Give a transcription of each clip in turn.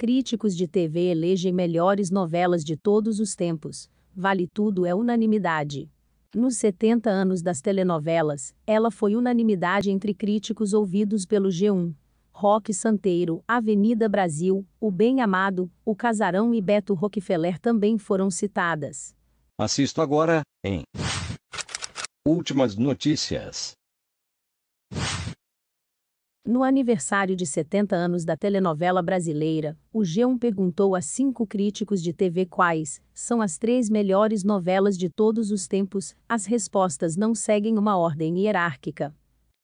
Críticos de TV elegem melhores novelas de todos os tempos. Vale tudo é unanimidade. Nos 70 anos das telenovelas, ela foi unanimidade entre críticos ouvidos pelo G1. Rock Santeiro, Avenida Brasil, O Bem Amado, O Casarão e Beto Rockefeller também foram citadas. Assisto agora, em Últimas Notícias. No aniversário de 70 anos da telenovela brasileira, o G1 perguntou a cinco críticos de TV quais são as três melhores novelas de todos os tempos. As respostas não seguem uma ordem hierárquica.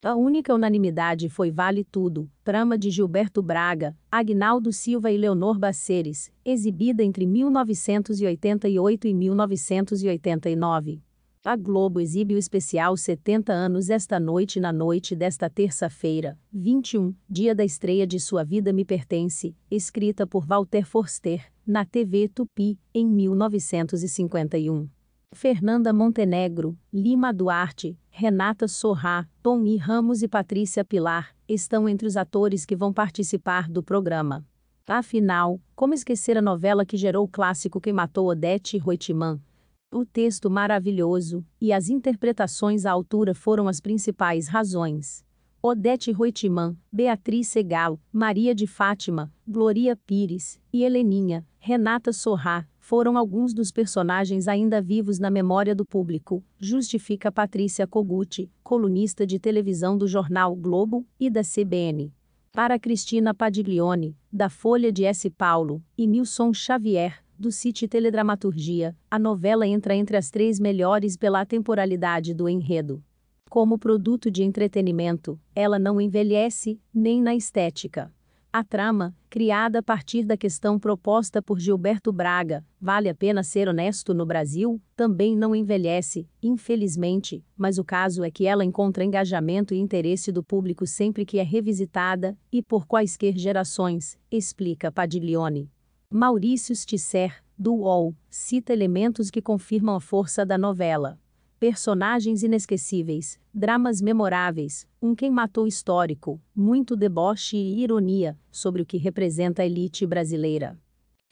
A única unanimidade foi Vale Tudo, trama de Gilberto Braga, Agnaldo Silva e Leonor Baceres, exibida entre 1988 e 1989. A Globo exibe o especial 70 anos esta noite na noite desta terça-feira, 21, dia da estreia de Sua Vida Me Pertence, escrita por Walter Forster, na TV Tupi, em 1951. Fernanda Montenegro, Lima Duarte, Renata Sorrá, Tom Ramos e Patrícia Pilar estão entre os atores que vão participar do programa. Afinal, como esquecer a novela que gerou o clássico que matou Odete Roitman, o texto maravilhoso e as interpretações à altura foram as principais razões. Odete Roitman, Beatriz Segal, Maria de Fátima, Gloria Pires e Heleninha, Renata Sorrá, foram alguns dos personagens ainda vivos na memória do público, justifica Patrícia Kogut, colunista de televisão do jornal Globo e da CBN. Para Cristina Padiglione, da Folha de S. Paulo, e Nilson Xavier, do City Teledramaturgia, a novela entra entre as três melhores pela temporalidade do enredo. Como produto de entretenimento, ela não envelhece, nem na estética. A trama, criada a partir da questão proposta por Gilberto Braga, vale a pena ser honesto no Brasil, também não envelhece, infelizmente, mas o caso é que ela encontra engajamento e interesse do público sempre que é revisitada, e por quaisquer gerações, explica Padiglione. Maurício Stisser, do UOL, cita elementos que confirmam a força da novela. Personagens inesquecíveis, dramas memoráveis, um quem matou histórico, muito deboche e ironia sobre o que representa a elite brasileira.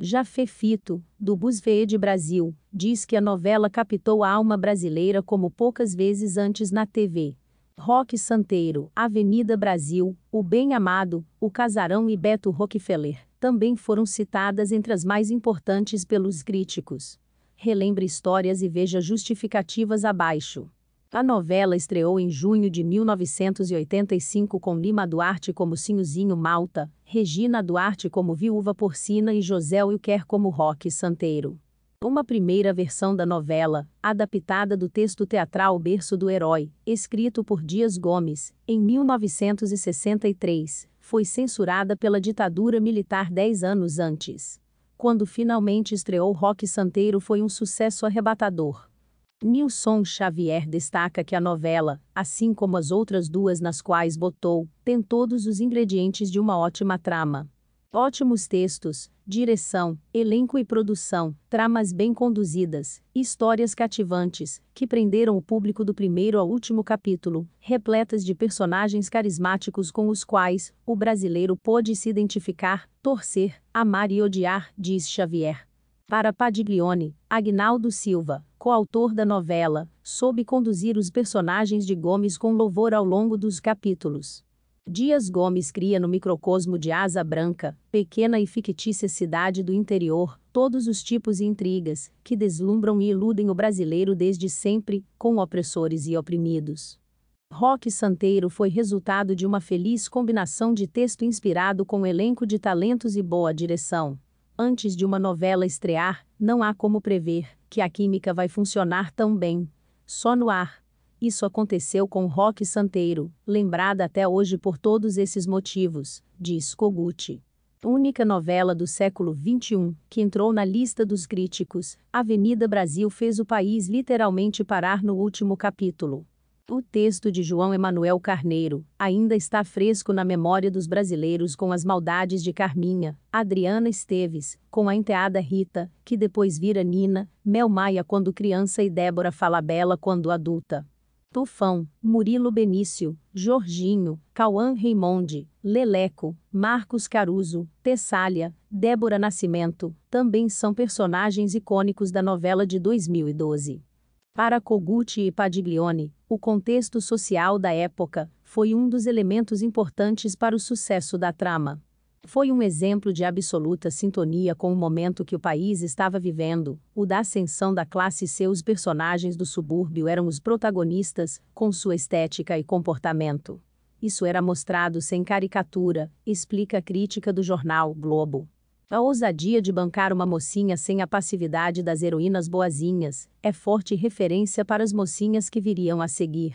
Jafé Fito, do de Brasil, diz que a novela captou a alma brasileira como poucas vezes antes na TV. Rock Santeiro, Avenida Brasil, O Bem Amado, O Casarão e Beto Rockefeller também foram citadas entre as mais importantes pelos críticos. Relembre histórias e veja justificativas abaixo. A novela estreou em junho de 1985 com Lima Duarte como Sinhozinho Malta, Regina Duarte como Viúva Porcina e José Wilker como Roque Santeiro. Uma primeira versão da novela, adaptada do texto teatral Berço do Herói, escrito por Dias Gomes, em 1963, foi censurada pela ditadura militar dez anos antes. Quando finalmente estreou Rock Santeiro foi um sucesso arrebatador. Nilson Xavier destaca que a novela, assim como as outras duas nas quais botou, tem todos os ingredientes de uma ótima trama. Ótimos textos, direção, elenco e produção, tramas bem conduzidas, histórias cativantes, que prenderam o público do primeiro ao último capítulo, repletas de personagens carismáticos com os quais o brasileiro pôde se identificar, torcer, amar e odiar, diz Xavier. Para Padiglione, Agnaldo Silva, coautor da novela, soube conduzir os personagens de Gomes com louvor ao longo dos capítulos. Dias Gomes cria no microcosmo de Asa Branca, pequena e fictícia cidade do interior, todos os tipos e intrigas que deslumbram e iludem o brasileiro desde sempre, com opressores e oprimidos. Rock Santeiro foi resultado de uma feliz combinação de texto inspirado com um elenco de talentos e boa direção. Antes de uma novela estrear, não há como prever que a química vai funcionar tão bem. Só no ar. Isso aconteceu com Roque Santeiro, lembrada até hoje por todos esses motivos, diz Kogut. Única novela do século XXI que entrou na lista dos críticos, Avenida Brasil fez o país literalmente parar no último capítulo. O texto de João Emanuel Carneiro ainda está fresco na memória dos brasileiros com as maldades de Carminha, Adriana Esteves, com a enteada Rita, que depois vira Nina, Mel Maia quando criança e Débora Falabella quando adulta. Tufão, Murilo Benício, Jorginho, Cauã Raimondi, Leleco, Marcos Caruso, Tessália, Débora Nascimento, também são personagens icônicos da novela de 2012. Para Kogut e Padiglione, o contexto social da época foi um dos elementos importantes para o sucesso da trama. Foi um exemplo de absoluta sintonia com o momento que o país estava vivendo, o da ascensão da classe C. Os personagens do subúrbio eram os protagonistas, com sua estética e comportamento. Isso era mostrado sem caricatura, explica a crítica do jornal Globo. A ousadia de bancar uma mocinha sem a passividade das heroínas boazinhas é forte referência para as mocinhas que viriam a seguir.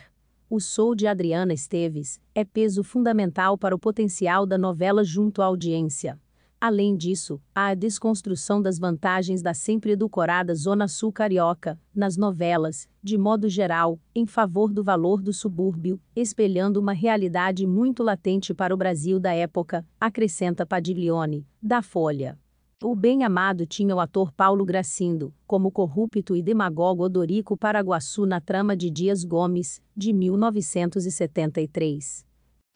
O Sou de Adriana Esteves é peso fundamental para o potencial da novela junto à audiência. Além disso, há a desconstrução das vantagens da sempre edulcorada Zona Sul Carioca, nas novelas, de modo geral, em favor do valor do subúrbio, espelhando uma realidade muito latente para o Brasil da época, acrescenta Padiglione, da Folha. O bem-amado tinha o ator Paulo Gracindo, como corrupto e demagogo Odorico Paraguaçu na trama de Dias Gomes, de 1973.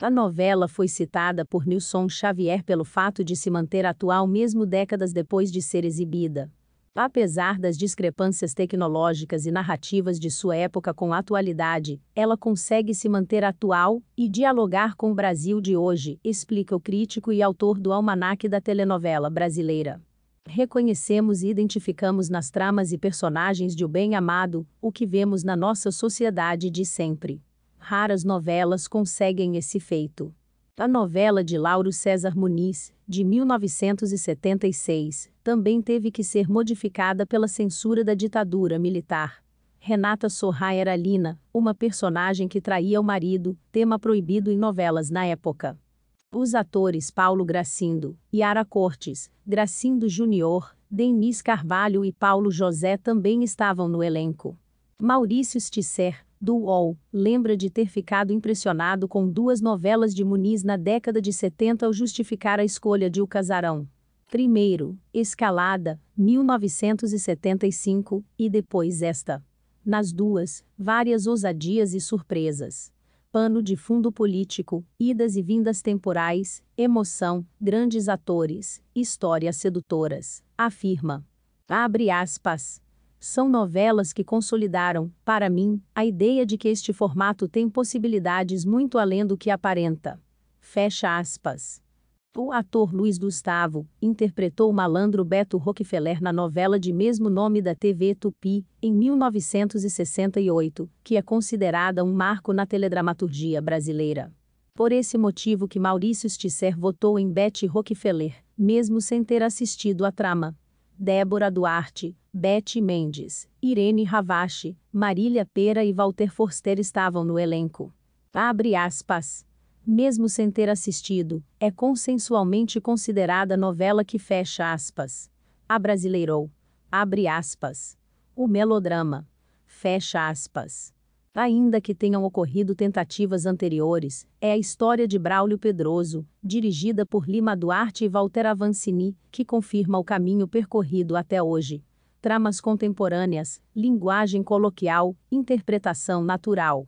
A novela foi citada por Nilson Xavier pelo fato de se manter atual mesmo décadas depois de ser exibida. Apesar das discrepâncias tecnológicas e narrativas de sua época com a atualidade, ela consegue se manter atual e dialogar com o Brasil de hoje, explica o crítico e autor do Almanaque da Telenovela Brasileira. Reconhecemos e identificamos nas tramas e personagens de O Bem Amado o que vemos na nossa sociedade de sempre. Raras novelas conseguem esse feito. A novela de Lauro César Muniz, de 1976, também teve que ser modificada pela censura da ditadura militar. Renata Sorra era Lina, uma personagem que traía o marido, tema proibido em novelas na época. Os atores Paulo Gracindo, Yara Cortes, Gracindo Júnior, Denis Carvalho e Paulo José também estavam no elenco. Maurício Stisser, do UOL, lembra de ter ficado impressionado com duas novelas de Muniz na década de 70 ao justificar a escolha de O Casarão. Primeiro, Escalada, 1975, e depois esta. Nas duas, várias ousadias e surpresas. Pano de fundo político, idas e vindas temporais, emoção, grandes atores, histórias sedutoras, afirma. Abre aspas são novelas que consolidaram, para mim, a ideia de que este formato tem possibilidades muito além do que aparenta. Fecha aspas. O ator Luiz Gustavo interpretou o malandro Beto Rockefeller na novela de mesmo nome da TV Tupi, em 1968, que é considerada um marco na teledramaturgia brasileira. Por esse motivo que Maurício Stisser votou em Betty Rockefeller, mesmo sem ter assistido à trama. Débora Duarte, Betty Mendes, Irene Ravache, Marília Pera e Walter Forster estavam no elenco. Abre aspas mesmo sem ter assistido, é consensualmente considerada novela que fecha aspas. A brasileirou, abre aspas. O melodrama, fecha aspas. Ainda que tenham ocorrido tentativas anteriores, é a história de Braulio Pedroso, dirigida por Lima Duarte e Walter Avancini, que confirma o caminho percorrido até hoje. Tramas contemporâneas, linguagem coloquial, interpretação natural.